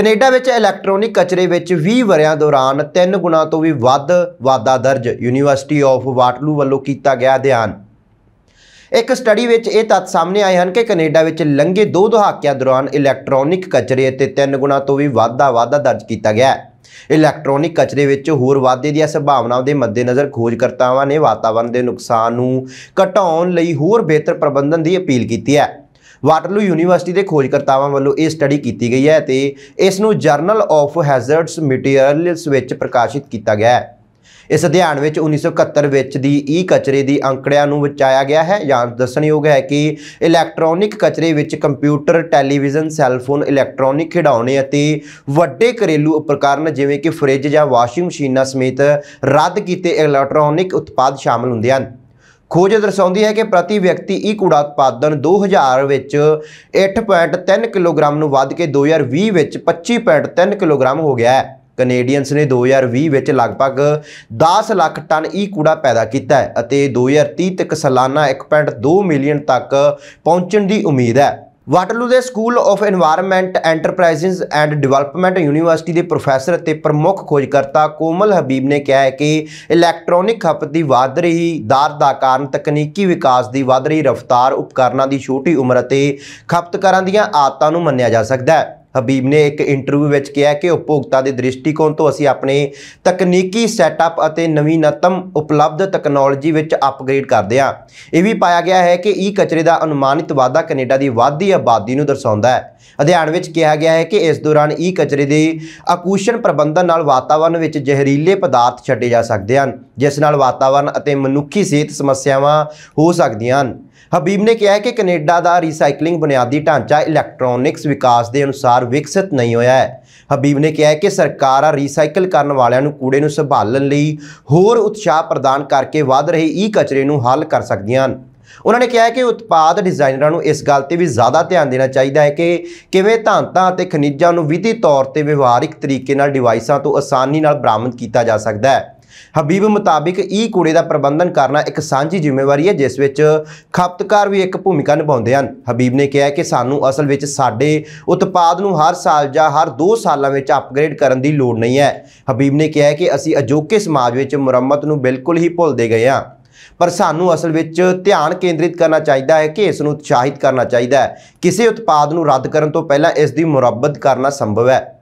Canada ਵਿੱਚ electronic ਕਚਰੇ ਵਿੱਚ 20 ਵਰਿਆਂ ਦੌਰਾਨ 3 ਗੁਣਾ ਤੋਂ ਵੀ ਵੱਧ ਵਾਧਾ ਦਰਜ ਯੂਨੀਵਰਸਿਟੀ ਆਫ ਵਾਟਲੂ ਵੱਲੋਂ ਕੀਤਾ ਗਿਆ ਅਧਿਐਨ ਇੱਕ ਸਟੱਡੀ ਵਿੱਚ ਇਹ ਤੱਥ ਸਾਹਮਣੇ ਆਏ ਹਨ ਕਿ ਕੈਨੇਡਾ ਵਿੱਚ ਲੰਘੇ ਦੋ ਦਹਾਕਿਆਂ ਦੌਰਾਨ ਇਲੈਕਟ੍ਰੋਨਿਕ ਕਚਰੇ ਅਤੇ 3 ਗੁਣਾ ਤੋਂ ਵੀ ਵਾਧਾ ਵਾਧਾ ਦਰਜ ਕੀਤਾ ਗਿਆ ਹੈ ਇਲੈਕਟ੍ਰੋਨਿਕ ਕਚਰੇ ਵਿੱਚ ਹੋਰ ਵਾਧੇ ਦੀਆਂ ਸੰਭਾਵਨਾਵਾਂ ਦੇ ਮੱਦੇਨਜ਼ਰ ਖੋਜਕਰਤਾਵਾਂ ਨੇ ਵਾਤਾਵਰਣ ਦੇ ਨੁਕਸਾਨ ਨੂੰ ਘਟਾਉਣ ਲਈ ਹੋਰ ਬਿਹਤਰ ਪ੍ਰਬੰਧਨ ਦੀ ਅਪੀਲ ਕੀਤੀ ਹੈ ਵਾਟਰਲੂ ਯੂਨੀਵਰਸਿਟੀ ਦੇ ਖੋਜਕਰਤਾਵਾਂ ਵੱਲੋਂ ਇਹ ਸਟੱਡੀ ਕੀਤੀ ਗਈ ਹੈ ਤੇ ਇਸ ਨੂੰ ਜਰਨਲ ਆਫ ਹੈਜ਼ਰਡਸ ਮਟੀਰੀਅਲਸ ਵਿੱਚ ਪ੍ਰਕਾਸ਼ਿਤ ਕੀਤਾ ਗਿਆ ਹੈ ਇਸ ਅਧਿਐਨ ਵਿੱਚ 1971 ਵਿੱਚ ਦੀ ਈ e ਕਚਰੇ ਦੀ ਅੰਕੜਿਆਂ ਨੂੰ ਵਿਚਾਇਆ ਗਿਆ ਹੈ ਜਾਂ ਦੱਸਣਯੋਗ ਹੈ ਕਿ ਇਲੈਕਟ੍ਰੋਨਿਕ ਕਚਰੇ ਵਿੱਚ ਕੰਪਿਊਟਰ ਟੈਲੀਵਿਜ਼ਨ ਸੈੱਲਫੋਨ ਇਲੈਕਟ੍ਰੋਨਿਕ ਖਿਡੌਣੇ ਅਤੇ ਵੱਡੇ ਘਰੇਲੂ ਉਪਕਰਨ ਜਿਵੇਂ ਕਿ ਫ੍ਰਿਜ ਜਾਂ ਵਾਸ਼ਿੰਗ ਮਸ਼ੀਨਾਂ ਸਮੇਤ ਰੱਦ ਕੀਤੇ ਇਲੈਕਟ੍ਰੋਨਿਕ ਉਤਪਾਦ ਸ਼ਾਮਲ ਹੁੰਦੇ ਹਨ ਖੋਜ ਦਰਸਾਉਂਦੀ ਹੈ ਕਿ ਪ੍ਰਤੀ ਵਿਅਕਤੀ ਈ ਕੂੜਾ ਉਤਪਾਦਨ 2000 ਵਿੱਚ 8.3 ਕਿਲੋਗ੍ਰਾਮ ਨੂੰ ਵੱਧ ਕੇ 2020 ਵਿੱਚ 25.3 ਕਿਲੋਗ੍ਰਾਮ ਹੋ ਗਿਆ ਹੈ ਕੈਨੇਡੀਅਨਸ ਨੇ 2020 ਵਿੱਚ ਲਗਭਗ 10 ਲੱਖ ਟਨ ਈ ਕੂੜਾ ਪੈਦਾ ਕੀਤਾ ਹੈ ਅਤੇ 2030 ਤੱਕ ਸਾਲਾਨਾ 1.2 ਮਿਲੀਅਨ ਤੱਕ ਪਹੁੰਚਣ ਦੀ ਉਮੀਦ ਹੈ ਵਾਟਰਲੂ ਦੇ school of environment enterprises and development university ਦੇ ਪ੍ਰੋਫੈਸਰ ਅਤੇ ਪ੍ਰਮੁੱਖ ਖੋਜਕਰਤਾ ਕੋਮਲ ਹਬੀਬ ਨੇ ਕਿਹਾ ਹੈ ਕਿ ਇਲੈਕਟ੍ਰੋਨਿਕ ਖਪਤ ਦੀ ਵਧ ਰਹੀ ਦਰ ਦਾ ਕਾਰਨ ਤਕਨੀਕੀ ਵਿਕਾਸ ਦੀ ਵਧ ਰਹੀ ਰਫ਼ਤਾਰ ਉਪਕਰਨਾਂ ਦੀ ਛੋਟੀ ਉਮਰ ਅਤੇ ਖਪਤਕਾਰਾਂ ਦੀਆਂ ਆਦਤਾਂ ਨੂੰ ਮੰਨਿਆ ਜਾ ਸਕਦਾ ਹੈ ਹਬੀਬ ਨੇ ਇੱਕ ਇੰਟਰਵਿਊ ਵਿੱਚ ਕਿਹਾ ਕਿ ਉਪਭੋਗਤਾ ਦੇ ਦ੍ਰਿਸ਼ਟੀਕੋਣ ਤੋਂ ਅਸੀਂ ਆਪਣੇ ਤਕਨੀਕੀ ਸੈਟਅਪ ਅਤੇ ਨਵੀਨਤਮ ਉਪਲਬਧ ਟੈਕਨੋਲੋਜੀ ਵਿੱਚ ਅਪਗ੍ਰੇਡ ਕਰਦੇ ਹਾਂ ਇਹ ਵੀ ਪਾਇਆ ਗਿਆ ਹੈ ਕਿ ਈ ਕਚਰੇ ਦਾ ਅਨੁਮਾਨਿਤ ਵਾਧਾ ਕੈਨੇਡਾ ਦੀ ਵਾਧੀ ਆਬਾਦੀ ਨੂੰ ਦਰਸਾਉਂਦਾ ਹੈ ਅਧਿਐਨ ਵਿੱਚ ਕਿਹਾ ਗਿਆ ਹੈ ਕਿ ਇਸ ਦੌਰਾਨ ਈ ਕਚਰੇ ਦੇ ਆਕੂਸ਼ਣ ਪ੍ਰਬੰਧਨ ਨਾਲ ਵਾਤਾਵਰਣ ਵਿੱਚ ਜ਼ਹਿਰੀਲੇ ਪਦਾਰਥ ਛੱਡੇ ਜਾ ਸਕਦੇ ਹਨ ਜਿਸ ਨਾਲ ਵਾਤਾਵਰਣ ਅਤੇ ਮਨੁੱਖੀ ਸਿਹਤ ਸਮੱਸਿਆਵਾਂ ਹੋ ਸਕਦੀਆਂ ਹਨ ਹਬੀਬ ਨੇ ਕਿਹਾ ਹੈ ਕਿ ਕੈਨੇਡਾ ਦਾ ਰੀਸਾਈਕਲਿੰਗ ਬੁਨਿਆਦੀ ਢਾਂਚਾ ਇਲੈਕਟ੍ਰੋਨਿਕਸ ਵਿਕਾਸ ਦੇ ਅਨੁਸਾਰ ਵਿਕਸਿਤ ਨਹੀਂ ਹੋਇਆ ਹੈ ਹਬੀਬ ਨੇ ਕਿਹਾ ਹੈ ਕਿ ਸਰਕਾਰਾਂ ਰੀਸਾਈਕਲ ਕਰਨ ਵਾਲਿਆਂ ਨੂੰ ਕੂੜੇ ਨੂੰ ਸੰਭਾਲਣ ਲਈ ਹੋਰ ਉਤਸ਼ਾਹ ਪ੍ਰਦਾਨ ਕਰਕੇ ਵੱਧ ਰਹੇ ਈ ਕਚਰੇ ਨੂੰ ਹੱਲ ਕਰ ਸਕਦੀਆਂ ਹਨ ਉਹਨਾਂ ਨੇ ਕਿਹਾ ਹੈ ਕਿ ਉਤਪਾਦ ਡਿਜ਼ਾਈਨਰਾਂ ਨੂੰ ਇਸ ਗੱਲ ਤੇ ਵੀ ਜ਼ਿਆਦਾ ਧਿਆਨ ਦੇਣਾ ਚਾਹੀਦਾ ਹੈ ਕਿ ਕਿਵੇਂ ਧਾਤਾਂ ਅਤੇ ਖਣਿਜਾਂ ਨੂੰ ਵਿਧੀ ਤੌਰ ਤੇ ਵਿਵਹਾਰਿਕ ਤਰੀਕੇ ਨਾਲ ਡਿਵਾਈਸਾਂ ਤੋਂ ਆਸਾਨੀ ਨਾਲ ਬਰਾਮਦ ਕੀਤਾ ਜਾ ਸਕਦਾ ਹੈ ਹਬੀਬ ਮੁਤਾਬਿਕ ਇਹ ਕੂੜੇ ਦਾ ਪ੍ਰਬੰਧਨ ਕਰਨਾ ਇੱਕ ਸਾਂਝੀ ਜ਼ਿੰਮੇਵਾਰੀ ਹੈ ਜਿਸ ਵਿੱਚ ਖਪਤਕਾਰ ਵੀ ਇੱਕ ਭੂਮਿਕਾ ਨਿਭਾਉਂਦੇ ਹਨ ਹਬੀਬ ਨੇ ਕਿਹਾ ਕਿ ਸਾਨੂੰ ਅਸਲ ਵਿੱਚ ਸਾਡੇ ਉਤਪਾਦ ਨੂੰ ਹਰ ਸਾਲ ਜਾਂ ਹਰ 2 ਸਾਲਾਂ ਵਿੱਚ ਅਪਗ੍ਰੇਡ ਕਰਨ ਦੀ ਲੋੜ ਨਹੀਂ ਹੈ ਹਬੀਬ ਨੇ ਕਿਹਾ ਕਿ ਅਸੀਂ ਅਜੋਕੇ ਸਮਾਜ ਵਿੱਚ ਮੁਰੰਮਤ ਨੂੰ ਬਿਲਕੁਲ ਹੀ ਭੁੱਲਦੇ ਗਏ ਹਾਂ ਪਰ ਸਾਨੂੰ ਅਸਲ ਵਿੱਚ ਧਿਆਨ ਕੇਂਦਰਿਤ ਕਰਨਾ ਚਾਹੀਦਾ ਹੈ ਕਿ ਇਸ ਨੂੰ ਉਤਸ਼ਾਹਿਤ ਕਰਨਾ ਚਾਹੀਦਾ ਹੈ ਕਿਸੇ ਉਤਪਾਦ ਨੂੰ ਰੱਦ ਕਰਨ ਤੋਂ ਪਹਿਲਾਂ ਇਸ ਦੀ ਮੁਰੰਮਤ ਕਰਨਾ ਸੰਭਵ ਹੈ